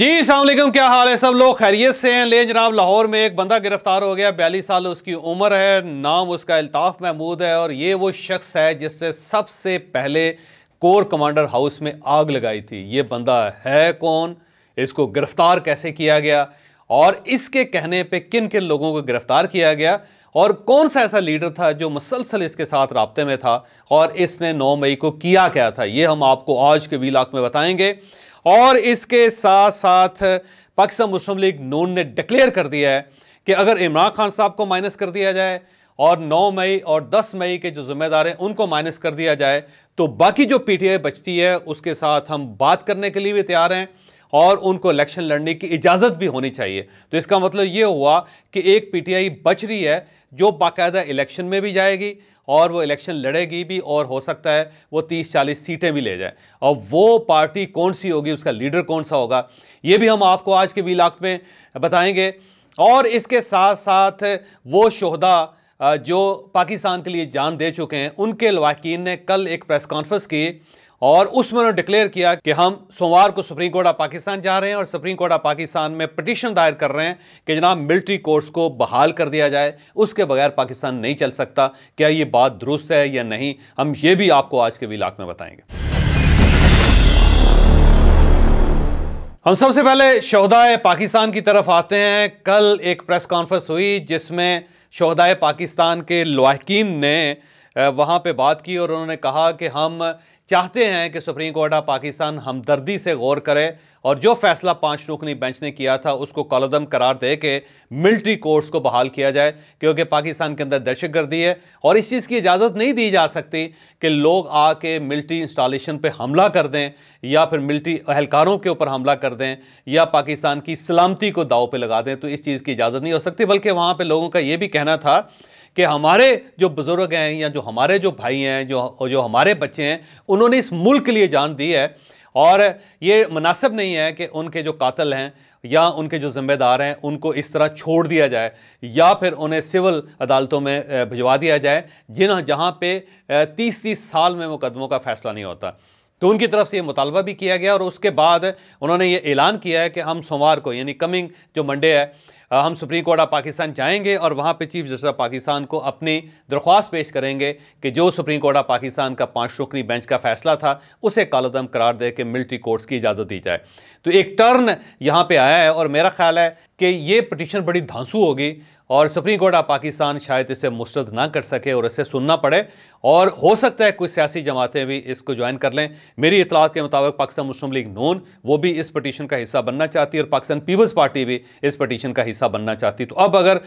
जी सलामकुम क्या हाल है सब लोग खैरियत से हैं ले जनाब लाहौर में एक बंदा गिरफ्तार हो गया बयालीस साल उसकी उम्र है नाम उसका अल्ताफ़ महमूद है और ये वो शख्स है जिससे सबसे पहले कोर कमांडर हाउस में आग लगाई थी ये बंदा है कौन इसको गिरफ़्तार कैसे किया गया और इसके कहने पे किन किन लोगों को गिरफ़्तार किया गया और कौन सा ऐसा लीडर था जो मुसलसल इसके साथ रबते में था और इसने नौ मई को किया क्या था ये हम आपको आज के वीलाक में बताएँगे और इसके साथ साथ पाकिस्तान मुस्लिम लीग नून ने डिक्लेयर कर दिया है कि अगर इमरान खान साहब को माइनस कर दिया जाए और 9 मई और 10 मई के जो जिम्मेदार हैं उनको माइनस कर दिया जाए तो बाकी जो पीटीआई बचती है उसके साथ हम बात करने के लिए भी तैयार हैं और उनको इलेक्शन लड़ने की इजाज़त भी होनी चाहिए तो इसका मतलब ये हुआ कि एक पीटीआई बच रही है जो बाकायदा इलेक्शन में भी जाएगी और वो इलेक्शन लड़ेगी भी और हो सकता है वो 30-40 सीटें भी ले जाए और वो पार्टी कौन सी होगी उसका लीडर कौन सा होगा ये भी हम आपको आज के वी लाख में बताएंगे और इसके साथ साथ वो शहदा जो पाकिस्तान के लिए जान दे चुके हैं उनके लवाकिन ने कल एक प्रेस कॉन्फ्रेंस की और उसमें उन्होंने डिक्लेयर किया कि हम सोमवार को सुप्रीम कोर्ट ऑफ पाकिस्तान जा रहे हैं और सुप्रीम कोर्ट ऑफ पाकिस्तान में पटिशन दायर कर रहे हैं कि जनाब मिलिट्री कोर्ट्स को बहाल कर दिया जाए उसके बगैर पाकिस्तान नहीं चल सकता क्या ये बात दुरुस्त है या नहीं हम ये भी आपको आज के विलाक में बताएंगे हम सबसे पहले शहदाय पाकिस्तान की तरफ आते हैं कल एक प्रेस कॉन्फ्रेंस हुई जिसमें शहदाय पाकिस्तान के लवाकिन ने वहाँ पे बात की और उन्होंने कहा कि हम चाहते हैं कि सुप्रीम कोर्ट ऑफ पाकिस्तान हमदर्दी से गौर करे और जो फैसला पांच रुकनी बेंच ने किया था उसको कलदम करार दे के मिल्ट्री कोर्ट्स को बहाल किया जाए क्योंकि पाकिस्तान के अंदर दहशत गर्दी है और इस चीज़ की इजाज़त नहीं दी जा सकती कि लोग आके मिल्ट्री इंस्टॉलेशन पर हमला कर दें या फिर मिल्ट्री अहलकारों के ऊपर हमला कर दें या पाकिस्तान की सलामती को दाव पर लगा दें तो इस चीज़ की इजाज़त नहीं हो सकती बल्कि वहाँ पर लोगों का ये भी कहना था कि हमारे जो बुज़ुर्ग हैं या जो हमारे जो भाई हैं जो जो हमारे बच्चे हैं उन्होंने इस मुल्क के लिए जान दी है और ये मुनासिब नहीं है कि उनके जो कातल हैं या उनके जो ज़िम्मेदार हैं उनको इस तरह छोड़ दिया जाए या फिर उन्हें सिविल अदालतों में भिजवा दिया जाए जिन जहाँ पे तीस तीस साल में मुकदमों का फ़ैसला नहीं होता तो उनकी तरफ से ये मुतालबा भी किया गया और उसके बाद उन्होंने ये ऐलान किया है कि हम सोमवार को यानी कमिंग जो मंडे है हम सुप्रीम कोर्ट ऑफ पाकिस्तान जाएंगे और वहाँ पे चीफ जस्टिस ऑफ पाकिस्तान को अपनी दरख्वास्त पेश करेंगे कि जो सुप्रीम कोर्ट ऑफ पाकिस्तान का पाँच रुकनी बेंच का फैसला था उसे कालदम करार दे के मिलिट्री कोर्ट्स की इजाज़त दी जाए तो एक टर्न यहाँ पर आया है और मेरा ख्याल है कि ये पटिशन बड़ी धांसू होगी और सुप्रीम कोर्ट ऑफ पाकिस्तान शायद इसे मुस्रद ना कर सके और इसे सुनना पड़े और हो सकता है कुछ सियासी जमातें भी इसको ज्वाइन कर लें मेरी इतलात के मुताबिक पाकिस्तान मुस्लिम लीग नून वो भी इस पटिशन का हिस्सा बनना चाहती है और पाकिस्तान पीपल्स पार्टी भी इस पटिशन का हिस्सा बनना चाहती तो अब अगर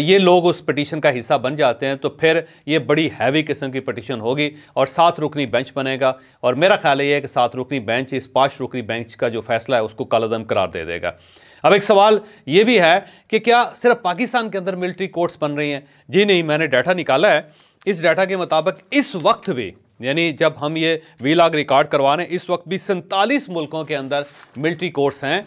ये लोग उस पटिशन का हिस्सा बन जाते हैं तो फिर ये बड़ी हैवी किस्म की पटिशन होगी और सात रुकनी बेंच बनेगा और मेरा ख्याल ये है कि सात रुकनी बेंच इस पाँच रुकनी बेंच का जो फैसला है उसको कलदम करार दे देगा अब एक सवाल ये भी है कि क्या सिर्फ पाकिस्तान के अंदर मिलिट्री कोर्ट्स बन रही हैं जी नहीं मैंने डाटा निकाला है इस डाटा के मुताबिक इस वक्त भी यानी जब हम ये वीलाग रिकॉर्ड करवा रहे हैं इस वक्त भी सैंतालीस मुल्कों के अंदर मिलिट्री कोर्ट्स हैं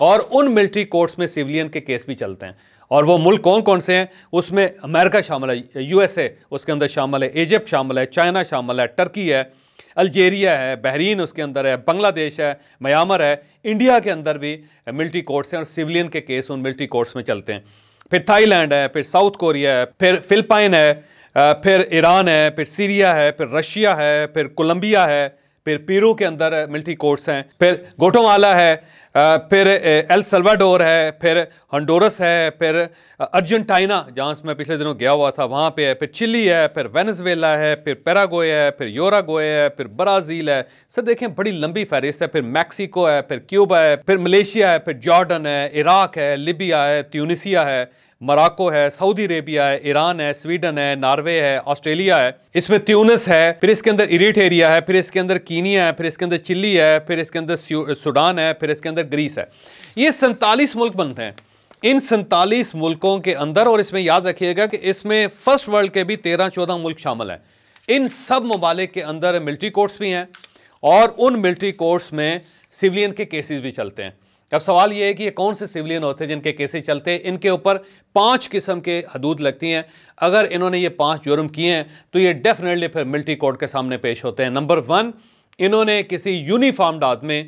और उन मिलिट्री कोर्ट्स में सिविलियन के केस भी चलते हैं और वो मुल्क कौन कौन से हैं उसमें अमेरिका शामिल है यूएसए उसके अंदर शामिल है इजिप्ट शामिल है चाइना शामिल है टर्की है अल्जेरिया है बहरीन उसके अंदर है बांग्लादेश है म्यांमार है इंडिया के अंदर भी मिलिट्री कोर्ट्स हैं और सिविलियन के केस उन मिलिट्री कोर्ट्स में चलते हैं फिर थाईलैंड है फिर साउथ कोरिया है फिर फिलिपाइन है फिर ईरान है फिर सीरिया है फिर रशिया है फिर कोलम्बिया है फिर पीरू के अंदर मिलिट्री कोर्ट्स हैं फिर गोटोमाला है फिर एल सल्वाडोर है फिर हंडोरस है फिर अर्जेंटाइना जहाँ से मैं पिछले दिनों गया हुआ था वहाँ पे है फिर चिली है फिर वेनेजुएला है फिर पैरागोए है फिर योरागोए है फिर ब्राज़ील है सर देखें बड़ी लंबी फहरिस्त है फिर मैक्सिको है फिर क्यूबा है फिर मलेशिया है फिर जॉर्डन है इराक है लिबिया है ट्यूनिसिया है मराको है सऊदी अरेबिया है ईरान है स्वीडन है नॉर्वे है ऑस्ट्रेलिया है इसमें त्यूनस है फिर इसके अंदर एरिया है फिर इसके अंदर कीनिया है फिर इसके अंदर चिल्ली है फिर इसके अंदर सूडान है फिर इसके अंदर ग्रीस है ये सैंतालीस मुल्क बनते हैं इन सैंतालीस मुल्कों के अंदर और इसमें याद रखिएगा कि इसमें फर्स्ट वर्ल्ड के भी तेरह चौदह मुल्क शामिल हैं इन सब ममालिक के अंदर मिल्ट्री कोर्ट्स भी हैं और उन मिल्ट्री कोर्ट्स में सिविलियन के केसेस भी चलते हैं अब सवाल ये है कि ये कौन से सिविलियन होते हैं जिनके केसेस चलते हैं इनके ऊपर पांच किस्म के हदूद लगती हैं अगर इन्होंने ये पांच जुर्म किए हैं तो ये डेफिनेटली फिर मिल्ट्री कोर्ट के सामने पेश होते हैं नंबर वन इन्होंने किसी यूनिफॉर्म्ड आदमी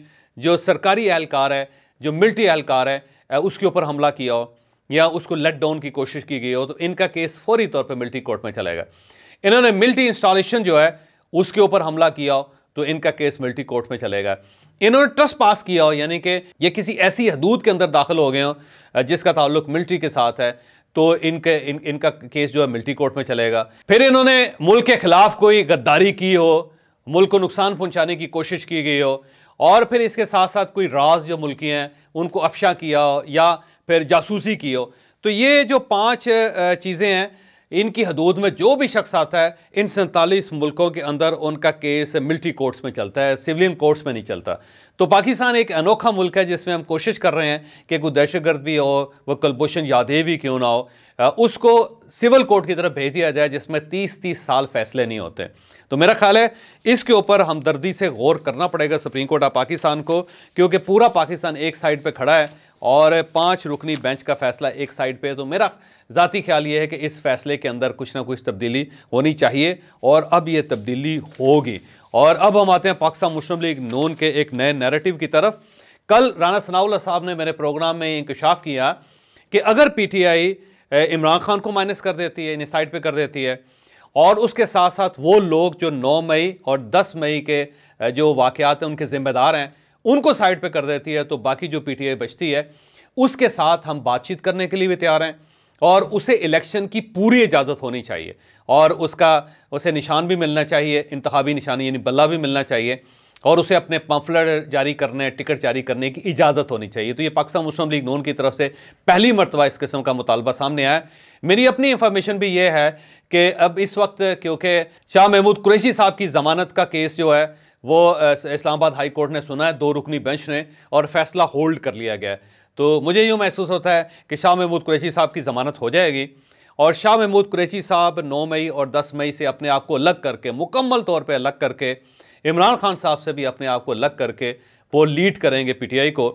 जो सरकारी एहलकार है जो मिल्ट्री एहलकार है उसके ऊपर हमला किया हो या उसको लेट डाउन की कोशिश की गई हो तो इनका केस फौरी तौर पर मिल्ट्री कोर्ट में चलेगा इन्होंने मिल्ट्री इंस्टॉलेशन जो है उसके ऊपर हमला किया हो तो इनका केस मिलिट्री कोर्ट में चलेगा इन्होंने ट्रस्ट पास किया हो यानी कि ये किसी ऐसी हदूद के अंदर दाखिल हो गए हो जिसका ताल्लुक मिल्ट्री के साथ है तो इनके इन इनका केस जो है मिलिट्री कोर्ट में चलेगा फिर इन्होंने मुल्क के ख़िलाफ़ कोई गद्दारी की हो मुल्क को नुकसान पहुंचाने की कोशिश की गई हो और फिर इसके साथ साथ कोई राज जो मुल्की हैं उनको अफशा किया हो या फिर जासूसी की हो तो ये जो पाँच चीज़ें हैं इनकी हदूद में जो भी शख्स आता है इन सैंतालीस मुल्कों के अंदर उनका केस मिल्ट्री कोर्ट्स में चलता है सिविलियन कोर्ट्स में नहीं चलता तो पाकिस्तान एक अनोखा मुल्क है जिसमें हम कोशिश कर रहे हैं कि कोई दहशत गर्द भी हो वह कुलभूषण यादेव ही क्यों ना हो उसको सिविल कोर्ट की तरफ भेज दिया जाए जिसमें तीस तीस साल फैसले नहीं होते तो मेरा ख्याल है इसके ऊपर हमदर्दी से गौर करना पड़ेगा सुप्रीम कोर्ट ऑफ पाकिस्तान को क्योंकि पूरा पाकिस्तान एक साइड पर खड़ा है और पांच रुकनी बेंच का फैसला एक साइड पे तो मेरा ज़ाती ख्याल ये है कि इस फैसले के अंदर कुछ ना कुछ तब्दीली होनी चाहिए और अब ये तब्दीली होगी और अब हम आते हैं पाकिस्तान मुस्लिम लीग नोन के एक नए नैरेटिव की तरफ कल राना सनाउल्ला साहब ने मेरे प्रोग्राम में इंकशाफ किया कि अगर P T I Imran Khan को माइनस कर देती है इन साइड पर कर देती है और उसके साथ साथ वो लोग जो 9 मई और 10 मई के जो वाक़ हैं उनके ज़िम्मेदार हैं उनको साइड पे कर देती है तो बाकी जो पीटीआई बचती है उसके साथ हम बातचीत करने के लिए भी तैयार हैं और उसे इलेक्शन की पूरी इजाज़त होनी चाहिए और उसका उसे निशान भी मिलना चाहिए इंतबी निशान यानी बल्ला भी मिलना चाहिए और उसे अपने पंफलर जारी करने टिकट जारी करने की इजाज़त होनी चाहिए तो ये पाकिस्तान मुस्लिम लीग नून की तरफ से पहली मरतबा इस किस्म का मुतालबा सामने आया मेरी अपनी इंफॉर्मेशन भी ये है कि अब इस वक्त क्योंकि शाह महमूद कुरैशी साहब की ज़मानत का केस जो है वो इस्लामाबाद हाई कोर्ट ने सुना है दो रुकनी बेंच ने और फैसला होल्ड कर लिया गया है तो मुझे यूँ महसूस होता है कि शाह महमूद कुरैशी साहब की ज़मानत हो जाएगी और शाह महमूद कुरैशी साहब 9 मई और 10 मई से अपने आप को अलग करके मुकम्मल तौर पर अलग करके इमरान खान साहब से भी अपने आप को अलग करके वो लीड करेंगे पीटीआई को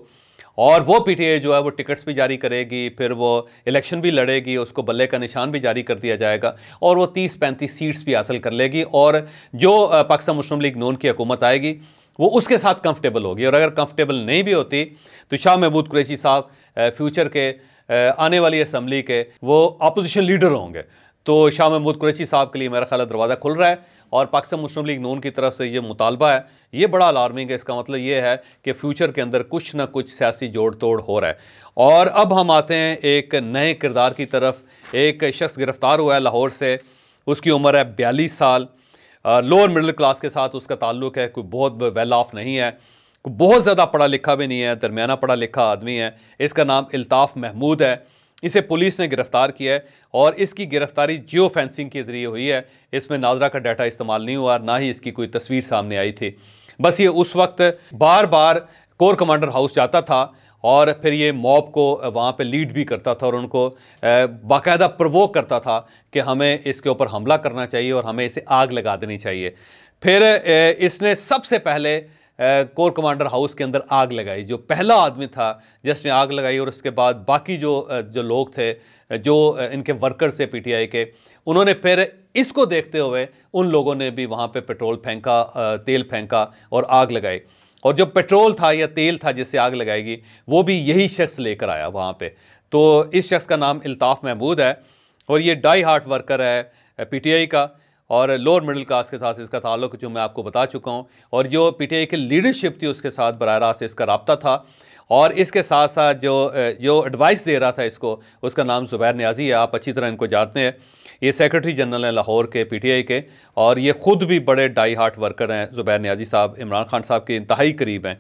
और वो पीटीए जो है वो टिकट्स भी जारी करेगी फिर वो इलेक्शन भी लड़ेगी उसको बल्ले का निशान भी जारी कर दिया जाएगा और वो तीस पैंतीस सीट्स भी हासिल कर लेगी और जो पाकिस्तान मुस्लिम लीग नून की हुकूमत आएगी वो उसके साथ कंफर्टेबल होगी और अगर कंफर्टेबल नहीं भी होती तो शाह महमूद कुरैशी साहब फ्यूचर के आने वाली असम्बली के वो अपोजिशन लीडर होंगे तो शाह महमूद कुरैशी साहब के लिए मेरा ख्याल दरवाज़ा खुल रहा है और पाकिस्तान मुस्लिम लीग नून की तरफ से ये मुतालबा है ये बड़ा अलार्मिंग है इसका मतलब ये है कि फ्यूचर के अंदर कुछ ना कुछ सियासी जोड़ तोड़ हो रहा है और अब हम आते हैं एक नए किरदार की तरफ एक शख्स गिरफ़्तार हुआ है लाहौर से उसकी उम्र है बयालीस साल लोअर मिडिल क्लास के साथ उसका ताल्लुक है कोई बहुत वेल ऑफ नहीं है बहुत ज़्यादा पढ़ा लिखा भी नहीं है दरमियाना पढ़ा लिखा आदमी है इसका नाम अल्ताफ़ महमूद है इसे पुलिस ने गिरफ्तार किया है और इसकी गिरफ्तारी जियो फेंसिंग के ज़रिए हुई है इसमें नाजरा का डाटा इस्तेमाल नहीं हुआ ना ही इसकी कोई तस्वीर सामने आई थी बस ये उस वक्त बार बार कोर कमांडर हाउस जाता था और फिर ये मॉब को वहाँ पे लीड भी करता था और उनको बाकायदा प्रवोक करता था कि हमें इसके ऊपर हमला करना चाहिए और हमें इसे आग लगा देनी चाहिए फिर इसने सबसे पहले कोर कमांडर हाउस के अंदर आग लगाई जो पहला आदमी था जिसने आग लगाई और उसके बाद बाकी जो जो लोग थे जो इनके वर्कर्स थे पीटीआई के उन्होंने फिर इसको देखते हुए उन लोगों ने भी वहाँ पे पेट्रोल फेंका तेल फेंका और आग लगाई और जो पेट्रोल था या तेल था जिससे आग लगाएगी वो भी यही शख्स लेकर आया वहाँ पे तो इस शख्स का नाम अल्ताफ़ महमूद है और ये डाई हार्ट वर्कर है पीटीआई का और लोअर मिडिल क्लास के साथ इसका ताल्लुक जो मैं आपको बता चुका हूँ और जो पीटीआई की लीडरशिप थी उसके साथ बरह रास्त इसका रबता था और इसके साथ साथ जो जो एडवाइस दे रहा था इसको उसका नाम ज़ुबैर न्याजी है आप अच्छी तरह इनको जानते हैं ये सेक्रेटरी जनरल हैं लाहौर के पीटीआई के और ये ख़ुद भी बड़े डाई हार्ट वर्कर हैं ज़ुबैर न्याजी साहब इमरान खान साहब के इंतहाई करीब हैं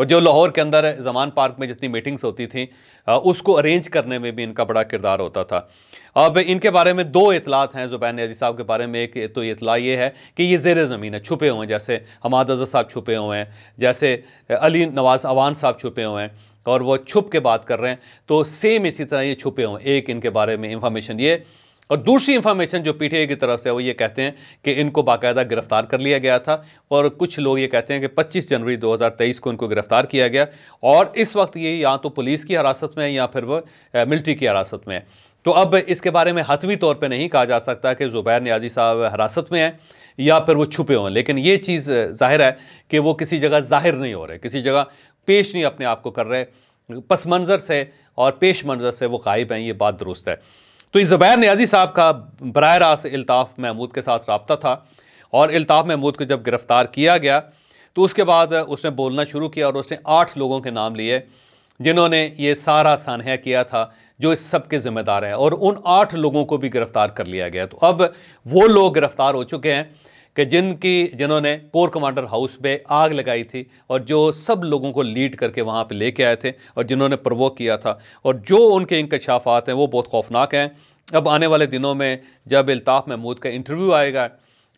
और जो लाहौर के अंदर जमान पार्क में जितनी मीटिंग्स होती थी उसको अरेंज करने में भी इनका बड़ा किरदार होता था अब इनके बारे में दो इतलात हैं ज़ुबैन अजी साहब के बारे में एक तो इतला ये है कि ये जेर ज़मीन है छुपे हुए हैं जैसे हमाद अजहर साहब छुपे हुए हैं जैसे अली नवाज़ अवान साहब छुपे हुए हैं और वह छुप के बात कर रहे हैं तो सेम इसी तरह ये छुपे हुए हैं एक इनके बारे में इंफॉर्मेशन ये और दूसरी इंफॉर्मेशन जो पीटीआई की तरफ से वो ये कहते हैं कि इनको बाकायदा गिरफ्तार कर लिया गया था और कुछ लोग ये कहते हैं कि 25 जनवरी 2023 को इनको गिरफ्तार किया गया और इस वक्त ये या तो पुलिस की हिरासत में है या फिर वो मिलिट्री की हिरासत में है तो अब इसके बारे में हतवी तौर पर नहीं कहा जा सकता कि ज़ुबैर न्याजी साहब हिरासत में हैं या फिर वो छुपे हों लेकिन ये चीज़ जाहिर है कि वो किसी जगह जाहिर नहीं हो रहे किसी जगह पेश नहीं अपने आप को कर रहे पस मंज़र से और पेश मंज़र से वो गायब हैं ये बात दुरुस्त है तो इस ज़ुबैर न्याजी साहब का बर रास्त अल्ताफ़ महमूद के साथ रबता था और अल्ताफ़ महमूद को जब गिरफ़्तार किया गया तो उसके बाद उसने बोलना शुरू किया और उसने आठ लोगों के नाम लिए जिन्होंने ये सारा सानहा किया था जो इस सब के ज़िम्मेदार हैं और उन आठ लोगों को भी गिरफ़्तार कर लिया गया तो अब वो लोग गिरफ़्तार हो चुके हैं कि जिनकी जिन्होंने कोर कमांडर हाउस पे आग लगाई थी और जो सब लोगों को लीड करके वहाँ पे लेके आए थे और जिन्होंने प्रवोक किया था और जो उनके इंकशाफात हैं वो बहुत खौफनाक हैं अब आने वाले दिनों में जब अल्ताफ़ महमूद का इंटरव्यू आएगा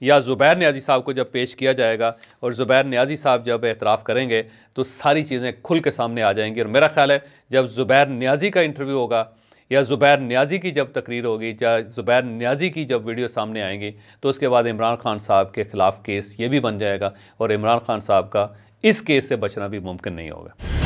या ज़ुबैर न्याजी साहब को जब पेश किया जाएगा और ज़ुबैर न्याजी साहब जब एतराफ़ करेंगे तो सारी चीज़ें खुल के सामने आ जाएंगी और मेरा ख्याल है जब ज़ुबैर न्याजी का इंटरव्यू होगा या ज़ुबैर न्याजी की जब तकरीर होगी या ज़ुबैर न्याजी की जब वीडियो सामने आएंगी तो उसके बाद इमरान खान साहब के ख़िलाफ़ केस ये भी बन जाएगा और इमरान खान साहब का इस केस से बचना भी मुमकिन नहीं होगा